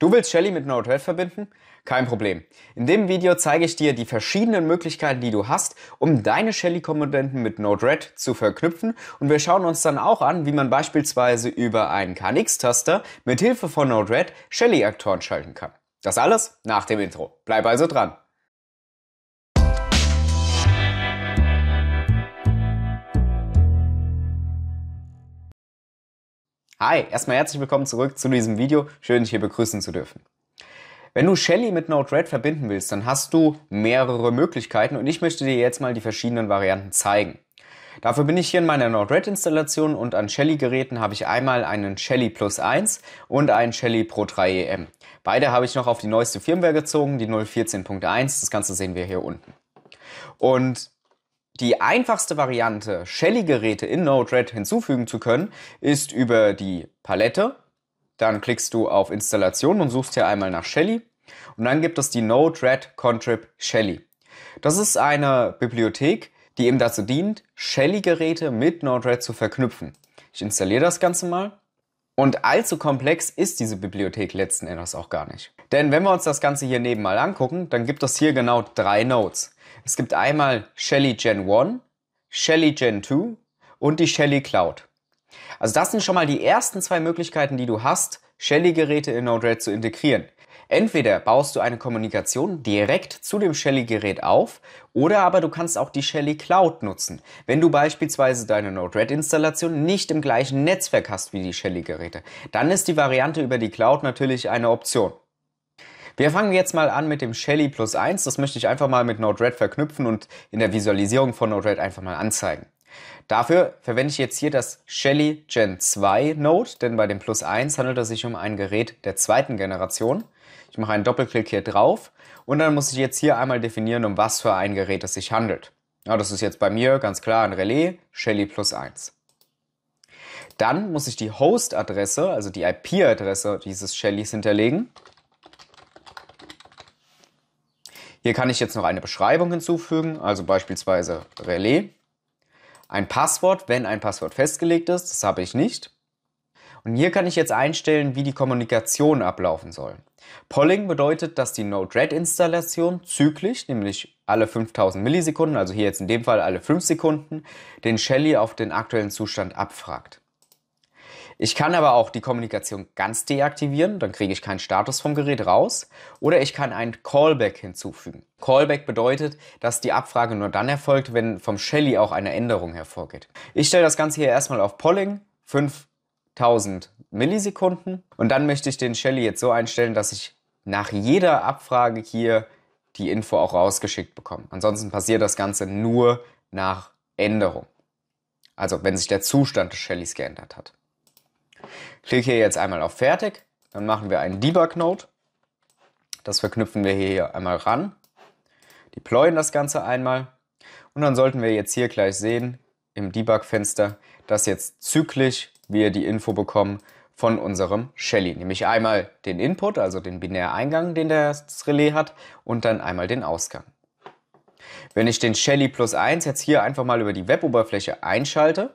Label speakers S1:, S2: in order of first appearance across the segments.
S1: Du willst Shelly mit Node Node.js verbinden? Kein Problem. In dem Video zeige ich dir die verschiedenen Möglichkeiten, die du hast, um deine Shelly-Komponenten mit Node-RED zu verknüpfen und wir schauen uns dann auch an, wie man beispielsweise über einen KNX-Taster mit Hilfe von Node-RED Shelly-Aktoren schalten kann. Das alles nach dem Intro. Bleib also dran. Hi, erstmal herzlich willkommen zurück zu diesem Video. Schön, dich hier begrüßen zu dürfen. Wenn du Shelly mit Node-RED verbinden willst, dann hast du mehrere Möglichkeiten und ich möchte dir jetzt mal die verschiedenen Varianten zeigen. Dafür bin ich hier in meiner Node-RED-Installation und an Shelly-Geräten habe ich einmal einen Shelly Plus 1 und einen Shelly Pro 3 EM. Beide habe ich noch auf die neueste Firmware gezogen, die 014.1. Das Ganze sehen wir hier unten. Und die einfachste Variante, Shelly-Geräte in Node-RED hinzufügen zu können, ist über die Palette. Dann klickst du auf Installation und suchst hier einmal nach Shelly. Und dann gibt es die Node-RED Contrib Shelly. Das ist eine Bibliothek, die eben dazu dient, Shelly-Geräte mit Node-RED zu verknüpfen. Ich installiere das Ganze mal. Und allzu komplex ist diese Bibliothek letzten Endes auch gar nicht. Denn wenn wir uns das Ganze hier nebenmal angucken, dann gibt es hier genau drei Nodes. Es gibt einmal Shelly Gen 1, Shelly Gen 2 und die Shelly Cloud. Also das sind schon mal die ersten zwei Möglichkeiten, die du hast, Shelly-Geräte in Node-RED zu integrieren. Entweder baust du eine Kommunikation direkt zu dem Shelly-Gerät auf oder aber du kannst auch die Shelly Cloud nutzen, wenn du beispielsweise deine Node-RED-Installation nicht im gleichen Netzwerk hast wie die Shelly-Geräte. Dann ist die Variante über die Cloud natürlich eine Option. Wir fangen jetzt mal an mit dem Shelly Plus 1. Das möchte ich einfach mal mit Node-RED verknüpfen und in der Visualisierung von Node-RED einfach mal anzeigen. Dafür verwende ich jetzt hier das Shelly Gen 2 Node, denn bei dem Plus 1 handelt es sich um ein Gerät der zweiten Generation. Ich mache einen Doppelklick hier drauf und dann muss ich jetzt hier einmal definieren, um was für ein Gerät es sich handelt. Ja, das ist jetzt bei mir ganz klar ein Relais Shelly Plus 1. Dann muss ich die Host-Adresse, also die IP-Adresse dieses Shellys hinterlegen. Hier kann ich jetzt noch eine Beschreibung hinzufügen, also beispielsweise Relais. Ein Passwort, wenn ein Passwort festgelegt ist, das habe ich nicht. Und hier kann ich jetzt einstellen, wie die Kommunikation ablaufen soll. Polling bedeutet, dass die Node-RED-Installation zyklisch, nämlich alle 5000 Millisekunden, also hier jetzt in dem Fall alle 5 Sekunden, den Shelly auf den aktuellen Zustand abfragt. Ich kann aber auch die Kommunikation ganz deaktivieren, dann kriege ich keinen Status vom Gerät raus. Oder ich kann ein Callback hinzufügen. Callback bedeutet, dass die Abfrage nur dann erfolgt, wenn vom Shelly auch eine Änderung hervorgeht. Ich stelle das Ganze hier erstmal auf Polling, 5000 Millisekunden. Und dann möchte ich den Shelly jetzt so einstellen, dass ich nach jeder Abfrage hier die Info auch rausgeschickt bekomme. Ansonsten passiert das Ganze nur nach Änderung. Also wenn sich der Zustand des Shellys geändert hat. Klicke hier jetzt einmal auf Fertig. Dann machen wir einen Debug-Node. Das verknüpfen wir hier einmal ran. Deployen das Ganze einmal. Und dann sollten wir jetzt hier gleich sehen, im Debug-Fenster, dass jetzt zyklisch wir die Info bekommen von unserem Shelly. Nämlich einmal den Input, also den Binäreingang, den das Relais hat, und dann einmal den Ausgang. Wenn ich den Shelly plus 1 jetzt hier einfach mal über die Web-Oberfläche einschalte,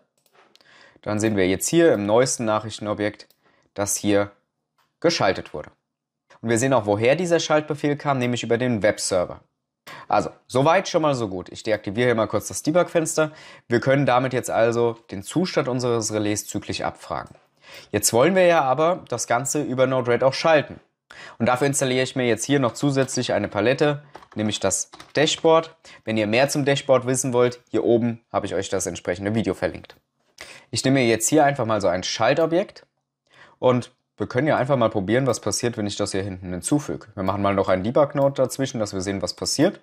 S1: dann sehen wir jetzt hier im neuesten Nachrichtenobjekt, dass hier geschaltet wurde. Und wir sehen auch, woher dieser Schaltbefehl kam, nämlich über den Webserver. Also, soweit schon mal so gut. Ich deaktiviere hier mal kurz das Debug-Fenster. Wir können damit jetzt also den Zustand unseres Relais zyklisch abfragen. Jetzt wollen wir ja aber das Ganze über Node-RED auch schalten. Und dafür installiere ich mir jetzt hier noch zusätzlich eine Palette, nämlich das Dashboard. Wenn ihr mehr zum Dashboard wissen wollt, hier oben habe ich euch das entsprechende Video verlinkt. Ich nehme jetzt hier einfach mal so ein Schaltobjekt und wir können ja einfach mal probieren, was passiert, wenn ich das hier hinten hinzufüge. Wir machen mal noch einen debug note dazwischen, dass wir sehen, was passiert.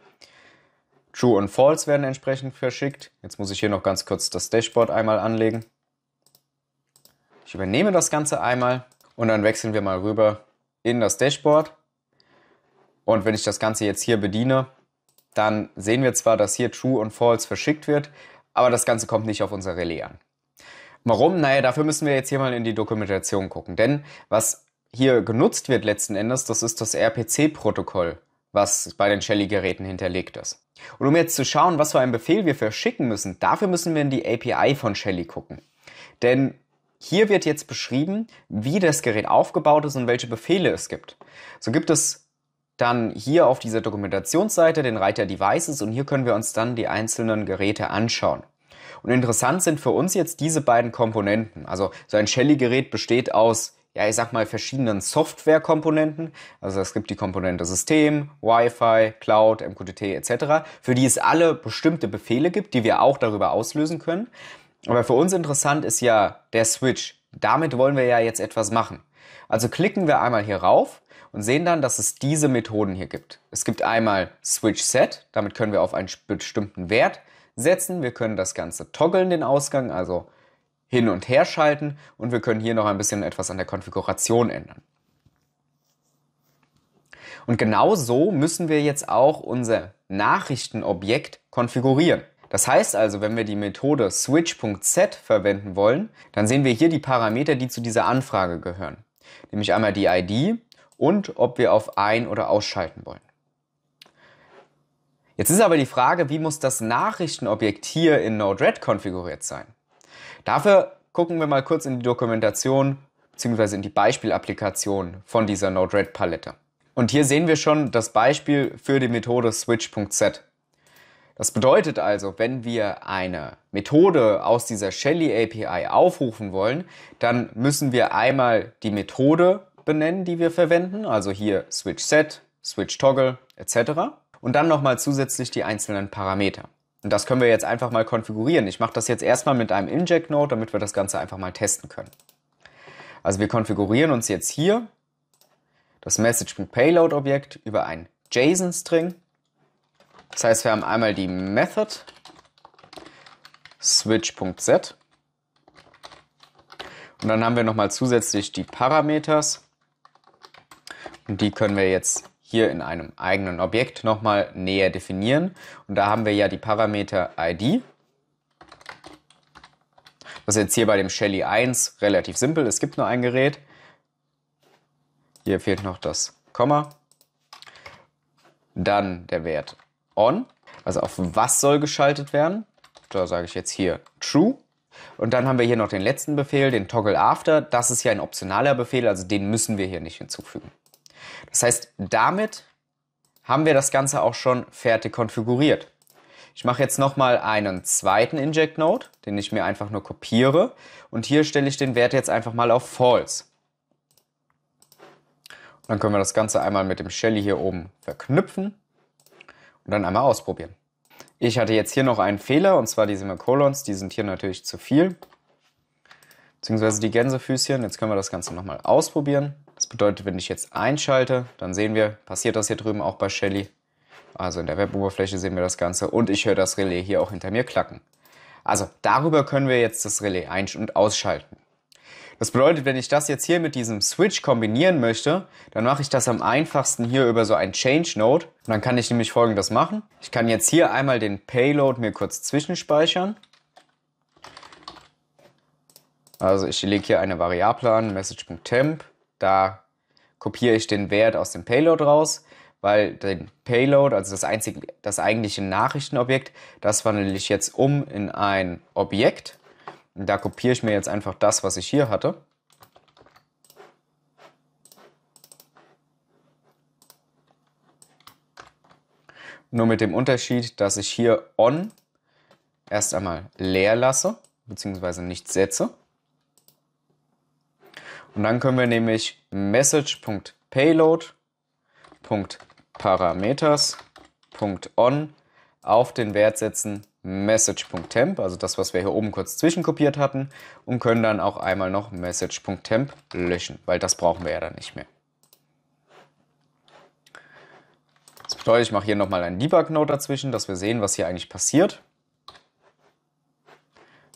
S1: True und False werden entsprechend verschickt. Jetzt muss ich hier noch ganz kurz das Dashboard einmal anlegen. Ich übernehme das Ganze einmal und dann wechseln wir mal rüber in das Dashboard. Und wenn ich das Ganze jetzt hier bediene, dann sehen wir zwar, dass hier True und False verschickt wird, aber das Ganze kommt nicht auf unser Relais an. Warum? Naja, dafür müssen wir jetzt hier mal in die Dokumentation gucken. Denn was hier genutzt wird letzten Endes, das ist das RPC-Protokoll, was bei den Shelly-Geräten hinterlegt ist. Und um jetzt zu schauen, was für einen Befehl wir verschicken müssen, dafür müssen wir in die API von Shelly gucken. Denn hier wird jetzt beschrieben, wie das Gerät aufgebaut ist und welche Befehle es gibt. So gibt es dann hier auf dieser Dokumentationsseite den Reiter Devices und hier können wir uns dann die einzelnen Geräte anschauen. Und interessant sind für uns jetzt diese beiden Komponenten. Also so ein Shelly-Gerät besteht aus ja, ich sag mal, verschiedenen Software-Komponenten. Also es gibt die Komponente System, Wi-Fi, Cloud, MQTT etc., für die es alle bestimmte Befehle gibt, die wir auch darüber auslösen können. Aber für uns interessant ist ja der Switch. Damit wollen wir ja jetzt etwas machen. Also klicken wir einmal hier rauf und sehen dann, dass es diese Methoden hier gibt. Es gibt einmal Switch Set, damit können wir auf einen bestimmten Wert setzen. Wir können das Ganze toggeln, den Ausgang, also hin und her schalten und wir können hier noch ein bisschen etwas an der Konfiguration ändern. Und genau so müssen wir jetzt auch unser Nachrichtenobjekt konfigurieren. Das heißt also, wenn wir die Methode switch.set verwenden wollen, dann sehen wir hier die Parameter, die zu dieser Anfrage gehören. Nämlich einmal die ID und ob wir auf ein- oder ausschalten wollen. Jetzt ist aber die Frage, wie muss das Nachrichtenobjekt hier in Node-RED konfiguriert sein? Dafür gucken wir mal kurz in die Dokumentation bzw. in die Beispielapplikation von dieser Node-RED-Palette. Und hier sehen wir schon das Beispiel für die Methode switch.z. Das bedeutet also, wenn wir eine Methode aus dieser Shelly API aufrufen wollen, dann müssen wir einmal die Methode benennen, die wir verwenden, also hier switch set, switch toggle etc und dann nochmal zusätzlich die einzelnen Parameter. Und das können wir jetzt einfach mal konfigurieren. Ich mache das jetzt erstmal mit einem Inject-Node, damit wir das Ganze einfach mal testen können. Also wir konfigurieren uns jetzt hier das Message.Payload-Objekt über ein JSON-String. Das heißt, wir haben einmal die Method switch.set und dann haben wir nochmal zusätzlich die Parameters und die können wir jetzt hier in einem eigenen Objekt nochmal näher definieren. Und da haben wir ja die Parameter ID. Das ist jetzt hier bei dem Shelly 1 relativ simpel. Es gibt nur ein Gerät. Hier fehlt noch das Komma. Dann der Wert on, also auf was soll geschaltet werden. Da sage ich jetzt hier true. Und dann haben wir hier noch den letzten Befehl, den toggle after. Das ist ja ein optionaler Befehl, also den müssen wir hier nicht hinzufügen. Das heißt, damit haben wir das Ganze auch schon fertig konfiguriert. Ich mache jetzt nochmal einen zweiten Inject Node, den ich mir einfach nur kopiere und hier stelle ich den Wert jetzt einfach mal auf False. Und dann können wir das Ganze einmal mit dem Shelly hier oben verknüpfen und dann einmal ausprobieren. Ich hatte jetzt hier noch einen Fehler und zwar die Semikolons, die sind hier natürlich zu viel, beziehungsweise die Gänsefüßchen. Jetzt können wir das Ganze nochmal ausprobieren. Das bedeutet, wenn ich jetzt einschalte, dann sehen wir, passiert das hier drüben auch bei Shelly. Also in der Weboberfläche sehen wir das Ganze und ich höre das Relais hier auch hinter mir klacken. Also darüber können wir jetzt das Relais ein- und ausschalten. Das bedeutet, wenn ich das jetzt hier mit diesem Switch kombinieren möchte, dann mache ich das am einfachsten hier über so ein Change Node. Und dann kann ich nämlich folgendes machen. Ich kann jetzt hier einmal den Payload mir kurz zwischenspeichern. Also ich lege hier eine Variable an, message.temp da kopiere ich den Wert aus dem Payload raus, weil den Payload, also das, einzige, das eigentliche Nachrichtenobjekt, das wandle ich jetzt um in ein Objekt. Und da kopiere ich mir jetzt einfach das, was ich hier hatte. Nur mit dem Unterschied, dass ich hier on erst einmal leer lasse, beziehungsweise nicht setze. Und dann können wir nämlich message.payload.parameters.on auf den Wert setzen message.temp, also das, was wir hier oben kurz zwischenkopiert hatten, und können dann auch einmal noch message.temp löschen, weil das brauchen wir ja dann nicht mehr. Das bedeutet, ich mache hier nochmal einen debug note dazwischen, dass wir sehen, was hier eigentlich passiert.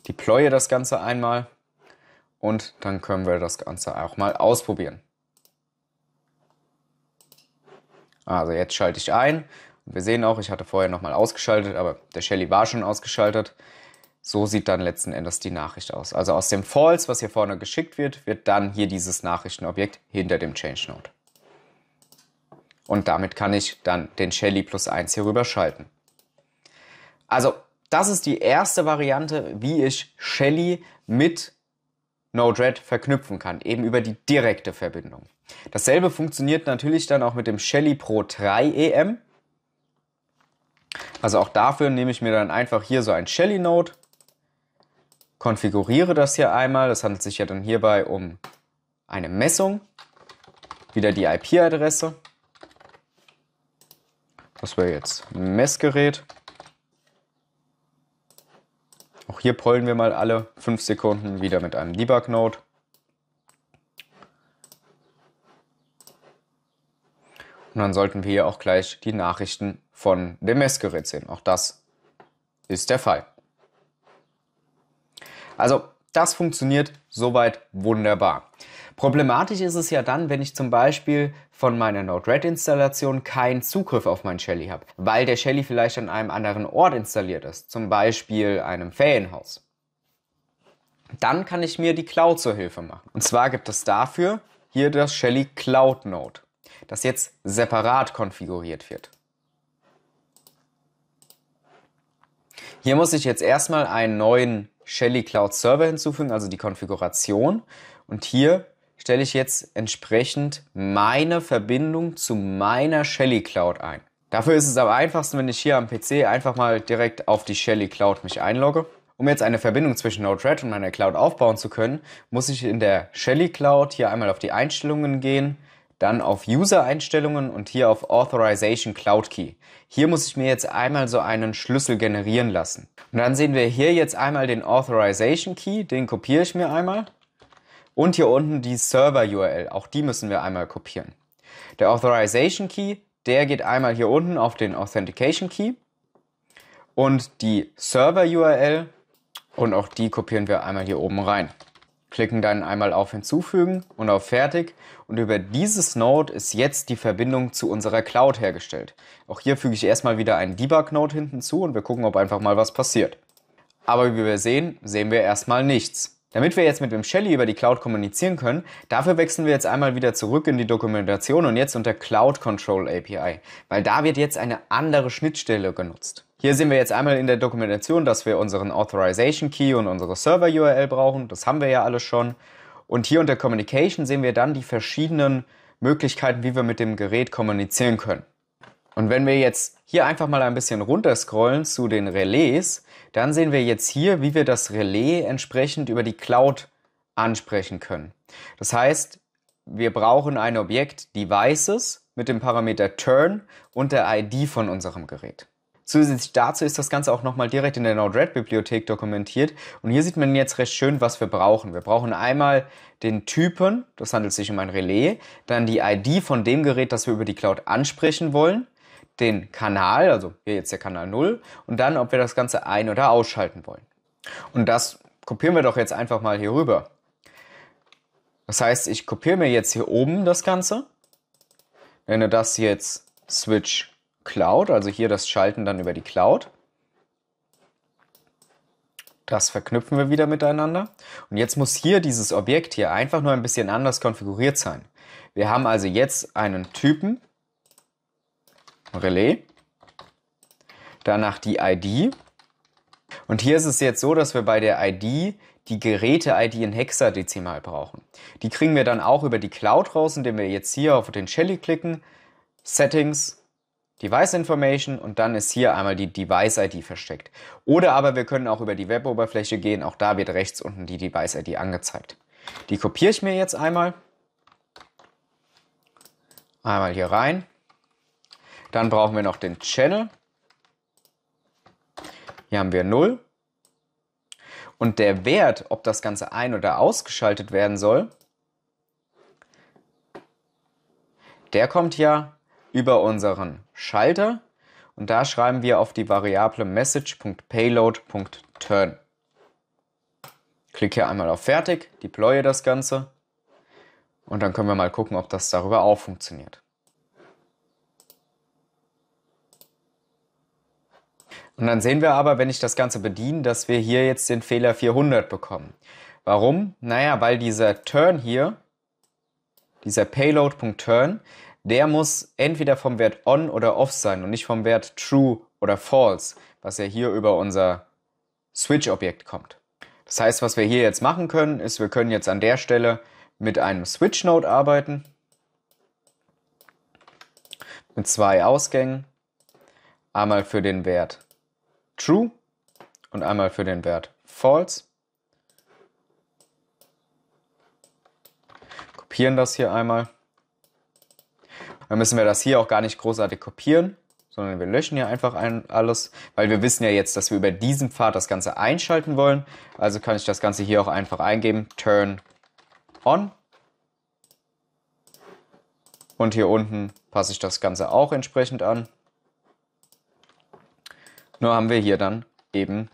S1: Deploye das Ganze einmal und dann können wir das Ganze auch mal ausprobieren. Also jetzt schalte ich ein und wir sehen auch, ich hatte vorher nochmal ausgeschaltet, aber der Shelly war schon ausgeschaltet. So sieht dann letzten Endes die Nachricht aus. Also aus dem False, was hier vorne geschickt wird, wird dann hier dieses Nachrichtenobjekt hinter dem Change Node. Und damit kann ich dann den Shelly plus 1 hier rüber schalten. Also das ist die erste Variante, wie ich Shelly mit Node-RED verknüpfen kann, eben über die direkte Verbindung. Dasselbe funktioniert natürlich dann auch mit dem Shelly Pro 3 EM. Also auch dafür nehme ich mir dann einfach hier so ein Shelly Node, konfiguriere das hier einmal. Das handelt sich ja dann hierbei um eine Messung, wieder die IP-Adresse. Das wäre jetzt Messgerät. Hier pollen wir mal alle 5 Sekunden wieder mit einem Debug-Node. Und dann sollten wir hier auch gleich die Nachrichten von dem Messgerät sehen. Auch das ist der Fall. Also das funktioniert soweit wunderbar. Problematisch ist es ja dann, wenn ich zum Beispiel von meiner Node-RED-Installation keinen Zugriff auf mein Shelly habe, weil der Shelly vielleicht an einem anderen Ort installiert ist, zum Beispiel einem Ferienhaus. Dann kann ich mir die Cloud zur Hilfe machen. Und zwar gibt es dafür hier das Shelly Cloud Node, das jetzt separat konfiguriert wird. Hier muss ich jetzt erstmal einen neuen Shelly Cloud Server hinzufügen, also die Konfiguration. Und hier stelle ich jetzt entsprechend meine Verbindung zu meiner Shelly Cloud ein. Dafür ist es am einfachsten, wenn ich hier am PC einfach mal direkt auf die Shelly Cloud mich einlogge. Um jetzt eine Verbindung zwischen Node-RED und meiner Cloud aufbauen zu können, muss ich in der Shelly Cloud hier einmal auf die Einstellungen gehen, dann auf User-Einstellungen und hier auf Authorization Cloud Key. Hier muss ich mir jetzt einmal so einen Schlüssel generieren lassen. Und dann sehen wir hier jetzt einmal den Authorization Key, den kopiere ich mir einmal und hier unten die Server-URL, auch die müssen wir einmal kopieren. Der Authorization Key, der geht einmal hier unten auf den Authentication Key. Und die Server-URL, und auch die kopieren wir einmal hier oben rein. Klicken dann einmal auf Hinzufügen und auf Fertig. Und über dieses Node ist jetzt die Verbindung zu unserer Cloud hergestellt. Auch hier füge ich erstmal wieder einen Debug-Node hinten zu und wir gucken, ob einfach mal was passiert. Aber wie wir sehen, sehen wir erstmal nichts. Damit wir jetzt mit dem Shelly über die Cloud kommunizieren können, dafür wechseln wir jetzt einmal wieder zurück in die Dokumentation und jetzt unter Cloud Control API, weil da wird jetzt eine andere Schnittstelle genutzt. Hier sehen wir jetzt einmal in der Dokumentation, dass wir unseren Authorization Key und unsere Server URL brauchen. Das haben wir ja alles schon. Und hier unter Communication sehen wir dann die verschiedenen Möglichkeiten, wie wir mit dem Gerät kommunizieren können. Und wenn wir jetzt hier einfach mal ein bisschen runterscrollen zu den Relais, dann sehen wir jetzt hier, wie wir das Relais entsprechend über die Cloud ansprechen können. Das heißt, wir brauchen ein Objekt Devices mit dem Parameter Turn und der ID von unserem Gerät. Zusätzlich dazu ist das Ganze auch nochmal direkt in der Node-RED-Bibliothek dokumentiert. Und hier sieht man jetzt recht schön, was wir brauchen. Wir brauchen einmal den Typen, das handelt sich um ein Relais, dann die ID von dem Gerät, das wir über die Cloud ansprechen wollen den Kanal, also hier jetzt der Kanal 0, und dann, ob wir das Ganze ein- oder ausschalten wollen. Und das kopieren wir doch jetzt einfach mal hier rüber. Das heißt, ich kopiere mir jetzt hier oben das Ganze, nenne das jetzt Switch Cloud, also hier das Schalten dann über die Cloud. Das verknüpfen wir wieder miteinander. Und jetzt muss hier dieses Objekt hier einfach nur ein bisschen anders konfiguriert sein. Wir haben also jetzt einen Typen, Relais. Danach die ID. Und hier ist es jetzt so, dass wir bei der ID die Geräte-ID in Hexadezimal brauchen. Die kriegen wir dann auch über die Cloud raus, indem wir jetzt hier auf den Shelly klicken, Settings, Device Information und dann ist hier einmal die Device ID versteckt. Oder aber wir können auch über die Web-Oberfläche gehen, auch da wird rechts unten die Device ID angezeigt. Die kopiere ich mir jetzt einmal. Einmal hier rein dann brauchen wir noch den Channel. Hier haben wir 0. Und der Wert, ob das Ganze ein- oder ausgeschaltet werden soll, der kommt ja über unseren Schalter. Und da schreiben wir auf die Variable message.payload.turn. Klicke hier einmal auf Fertig, deploye das Ganze. Und dann können wir mal gucken, ob das darüber auch funktioniert. Und dann sehen wir aber, wenn ich das Ganze bediene, dass wir hier jetzt den Fehler 400 bekommen. Warum? Naja, weil dieser Turn hier, dieser Payload.turn, der muss entweder vom Wert on oder off sein und nicht vom Wert true oder false, was ja hier über unser Switch-Objekt kommt. Das heißt, was wir hier jetzt machen können, ist, wir können jetzt an der Stelle mit einem Switch-Node arbeiten, mit zwei Ausgängen, einmal für den Wert true und einmal für den Wert false. Kopieren das hier einmal. Dann müssen wir das hier auch gar nicht großartig kopieren, sondern wir löschen hier einfach ein, alles, weil wir wissen ja jetzt, dass wir über diesen Pfad das Ganze einschalten wollen. Also kann ich das Ganze hier auch einfach eingeben, turn on. Und hier unten passe ich das Ganze auch entsprechend an. Nur haben wir hier dann eben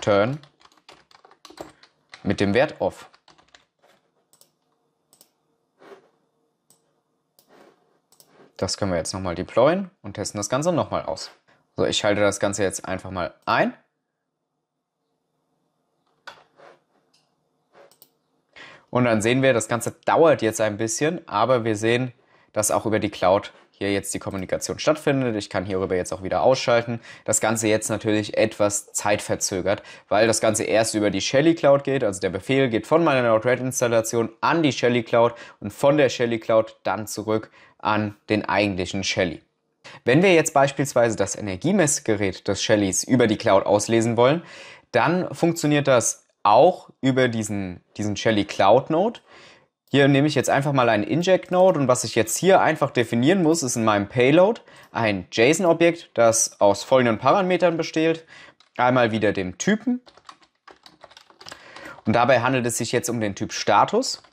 S1: Turn mit dem Wert off. Das können wir jetzt nochmal deployen und testen das Ganze nochmal aus. So, ich schalte das Ganze jetzt einfach mal ein. Und dann sehen wir, das Ganze dauert jetzt ein bisschen, aber wir sehen, dass auch über die Cloud hier jetzt die Kommunikation stattfindet. Ich kann hierüber jetzt auch wieder ausschalten. Das Ganze jetzt natürlich etwas zeitverzögert, weil das Ganze erst über die Shelly Cloud geht. Also der Befehl geht von meiner Node-RED-Installation an die Shelly Cloud und von der Shelly Cloud dann zurück an den eigentlichen Shelly. Wenn wir jetzt beispielsweise das Energiemessgerät des Shellys über die Cloud auslesen wollen, dann funktioniert das auch über diesen, diesen Shelly Cloud Node. Hier nehme ich jetzt einfach mal einen Inject-Node und was ich jetzt hier einfach definieren muss, ist in meinem Payload ein JSON-Objekt, das aus folgenden Parametern besteht. Einmal wieder dem Typen. Und dabei handelt es sich jetzt um den Typ Status.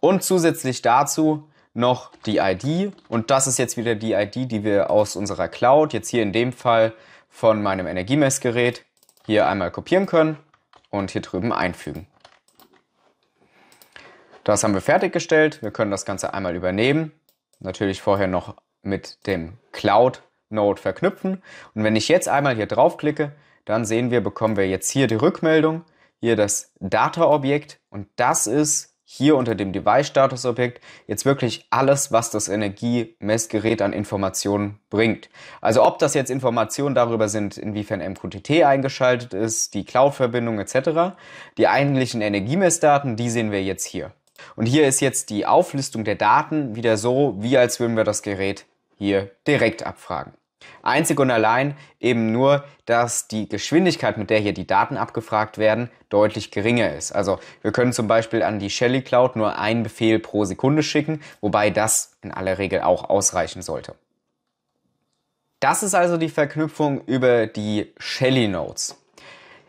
S1: Und zusätzlich dazu noch die ID. Und das ist jetzt wieder die ID, die wir aus unserer Cloud, jetzt hier in dem Fall von meinem Energiemessgerät, hier einmal kopieren können und hier drüben einfügen. Das haben wir fertiggestellt. Wir können das Ganze einmal übernehmen. Natürlich vorher noch mit dem Cloud Node verknüpfen. Und wenn ich jetzt einmal hier draufklicke, dann sehen wir, bekommen wir jetzt hier die Rückmeldung, hier das Data-Objekt und das ist hier unter dem Device-Status-Objekt jetzt wirklich alles, was das Energiemessgerät an Informationen bringt. Also ob das jetzt Informationen darüber sind, inwiefern MQTT eingeschaltet ist, die Cloud-Verbindung etc., die eigentlichen Energiemessdaten, die sehen wir jetzt hier. Und hier ist jetzt die Auflistung der Daten wieder so, wie als würden wir das Gerät hier direkt abfragen. Einzig und allein eben nur, dass die Geschwindigkeit, mit der hier die Daten abgefragt werden, deutlich geringer ist. Also wir können zum Beispiel an die Shelly Cloud nur einen Befehl pro Sekunde schicken, wobei das in aller Regel auch ausreichen sollte. Das ist also die Verknüpfung über die Shelly Notes.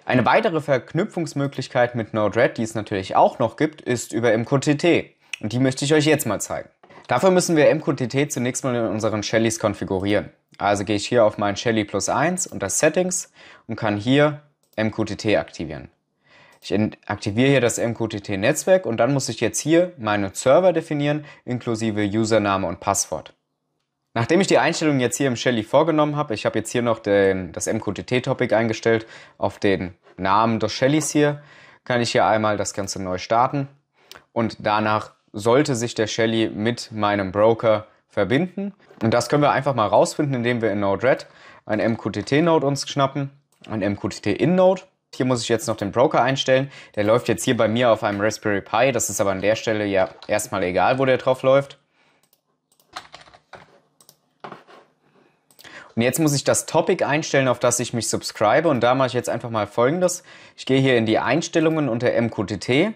S1: Eine weitere Verknüpfungsmöglichkeit mit Node-RED, die es natürlich auch noch gibt, ist über MQTT. Und die möchte ich euch jetzt mal zeigen. Dafür müssen wir MQTT zunächst mal in unseren Shellys konfigurieren. Also gehe ich hier auf mein Shelly plus 1 unter Settings und kann hier MQTT aktivieren. Ich aktiviere hier das MQTT-Netzwerk und dann muss ich jetzt hier meinen Server definieren, inklusive Username und Passwort. Nachdem ich die Einstellung jetzt hier im Shelly vorgenommen habe, ich habe jetzt hier noch den, das MQTT-Topic eingestellt auf den Namen des Shellys hier, kann ich hier einmal das Ganze neu starten und danach sollte sich der Shelly mit meinem Broker verbinden. Und das können wir einfach mal rausfinden, indem wir in Node-RED ein MQTT-Node uns schnappen, ein MQTT-In-Node. Hier muss ich jetzt noch den Broker einstellen. Der läuft jetzt hier bei mir auf einem Raspberry Pi. Das ist aber an der Stelle ja erstmal egal, wo der drauf läuft. Und jetzt muss ich das Topic einstellen, auf das ich mich subscribe. Und da mache ich jetzt einfach mal folgendes. Ich gehe hier in die Einstellungen unter MQTT,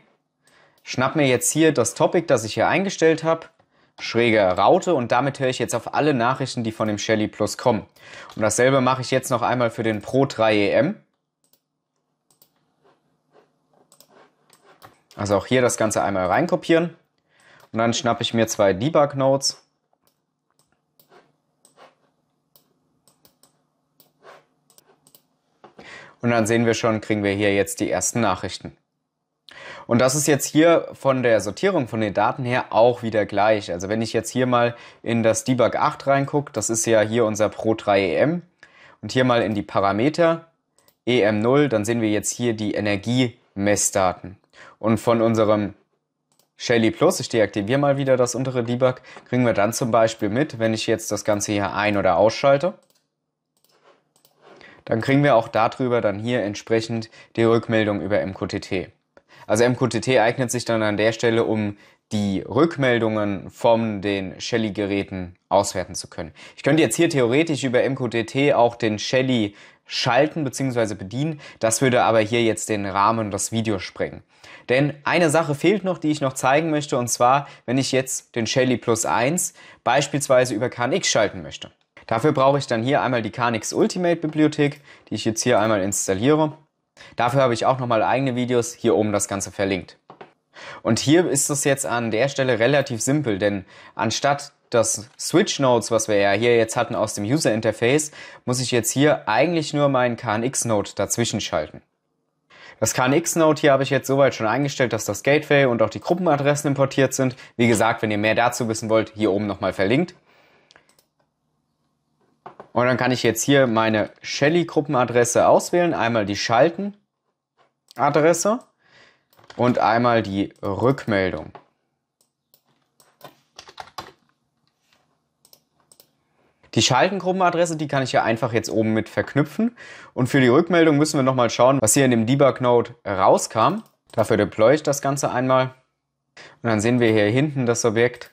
S1: schnapp mir jetzt hier das Topic, das ich hier eingestellt habe, schräge Raute und damit höre ich jetzt auf alle Nachrichten, die von dem Shelly Plus kommen. Und dasselbe mache ich jetzt noch einmal für den Pro 3EM. E also auch hier das Ganze einmal reinkopieren. Und dann schnappe ich mir zwei Debug-Nodes Und dann sehen wir schon, kriegen wir hier jetzt die ersten Nachrichten. Und das ist jetzt hier von der Sortierung von den Daten her auch wieder gleich. Also wenn ich jetzt hier mal in das Debug 8 reingucke, das ist ja hier unser Pro 3EM e und hier mal in die Parameter EM0, dann sehen wir jetzt hier die Energiemessdaten. Und von unserem Shelly Plus, ich deaktiviere mal wieder das untere Debug, kriegen wir dann zum Beispiel mit, wenn ich jetzt das Ganze hier ein- oder ausschalte dann kriegen wir auch darüber dann hier entsprechend die Rückmeldung über MQTT. Also MQTT eignet sich dann an der Stelle, um die Rückmeldungen von den Shelly-Geräten auswerten zu können. Ich könnte jetzt hier theoretisch über MQTT auch den Shelly schalten bzw. bedienen. Das würde aber hier jetzt den Rahmen des Videos sprengen. Denn eine Sache fehlt noch, die ich noch zeigen möchte, und zwar, wenn ich jetzt den Shelly Plus 1 beispielsweise über KNX schalten möchte. Dafür brauche ich dann hier einmal die Kanix Ultimate Bibliothek, die ich jetzt hier einmal installiere. Dafür habe ich auch nochmal eigene Videos, hier oben das Ganze verlinkt. Und hier ist es jetzt an der Stelle relativ simpel, denn anstatt das Switch Notes, was wir ja hier jetzt hatten aus dem User Interface, muss ich jetzt hier eigentlich nur meinen KNX Node dazwischen schalten. Das KNX Node hier habe ich jetzt soweit schon eingestellt, dass das Gateway und auch die Gruppenadressen importiert sind. Wie gesagt, wenn ihr mehr dazu wissen wollt, hier oben nochmal verlinkt. Und dann kann ich jetzt hier meine Shelly-Gruppenadresse auswählen. Einmal die Schalten-Adresse und einmal die Rückmeldung. Die Schaltengruppenadresse, die kann ich ja einfach jetzt oben mit verknüpfen. Und für die Rückmeldung müssen wir nochmal schauen, was hier in dem Debug-Node rauskam. Dafür deploy ich das Ganze einmal. Und dann sehen wir hier hinten das Objekt.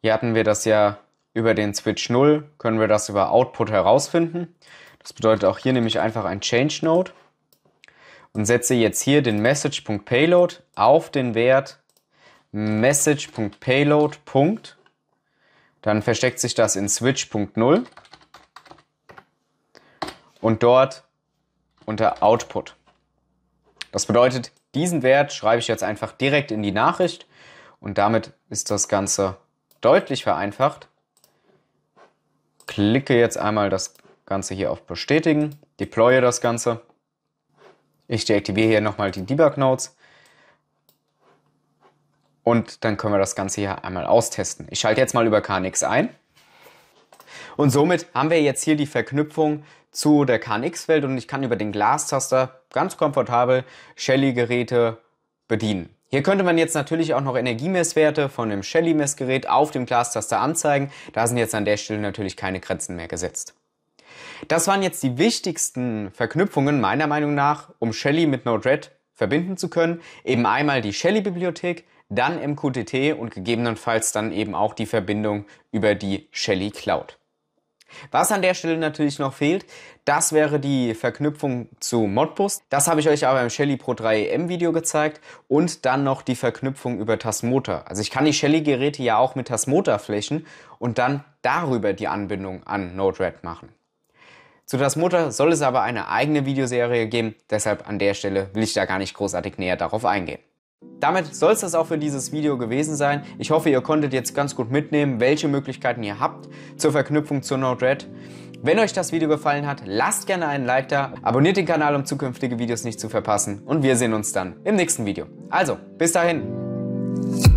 S1: Hier hatten wir das ja über den Switch 0 können wir das über Output herausfinden. Das bedeutet auch hier nämlich einfach ein Change Node und setze jetzt hier den Message.payload auf den Wert Message.payload. Dann versteckt sich das in Switch.0 und dort unter Output. Das bedeutet, diesen Wert schreibe ich jetzt einfach direkt in die Nachricht und damit ist das Ganze deutlich vereinfacht klicke jetzt einmal das Ganze hier auf Bestätigen, deploye das Ganze. Ich deaktiviere hier nochmal die Debug Nodes. Und dann können wir das Ganze hier einmal austesten. Ich schalte jetzt mal über KNX ein. Und somit haben wir jetzt hier die Verknüpfung zu der KNX-Welt und ich kann über den Glastaster ganz komfortabel Shelly-Geräte bedienen. Hier könnte man jetzt natürlich auch noch Energiemesswerte von dem Shelly-Messgerät auf dem Glastaster anzeigen. Da sind jetzt an der Stelle natürlich keine Grenzen mehr gesetzt. Das waren jetzt die wichtigsten Verknüpfungen meiner Meinung nach, um Shelly mit Node-RED verbinden zu können. Eben einmal die Shelly-Bibliothek, dann MQTT und gegebenenfalls dann eben auch die Verbindung über die Shelly Cloud. Was an der Stelle natürlich noch fehlt, das wäre die Verknüpfung zu Modbus. Das habe ich euch aber im Shelly Pro 3M Video gezeigt. Und dann noch die Verknüpfung über Tasmota. Also ich kann die Shelly-Geräte ja auch mit Tasmota flächen und dann darüber die Anbindung an Node-RED machen. Zu Tasmota soll es aber eine eigene Videoserie geben, deshalb an der Stelle will ich da gar nicht großartig näher darauf eingehen. Damit soll es das auch für dieses Video gewesen sein. Ich hoffe, ihr konntet jetzt ganz gut mitnehmen, welche Möglichkeiten ihr habt zur Verknüpfung zu Node-RED. Wenn euch das Video gefallen hat, lasst gerne einen Like da, abonniert den Kanal, um zukünftige Videos nicht zu verpassen und wir sehen uns dann im nächsten Video. Also, bis dahin!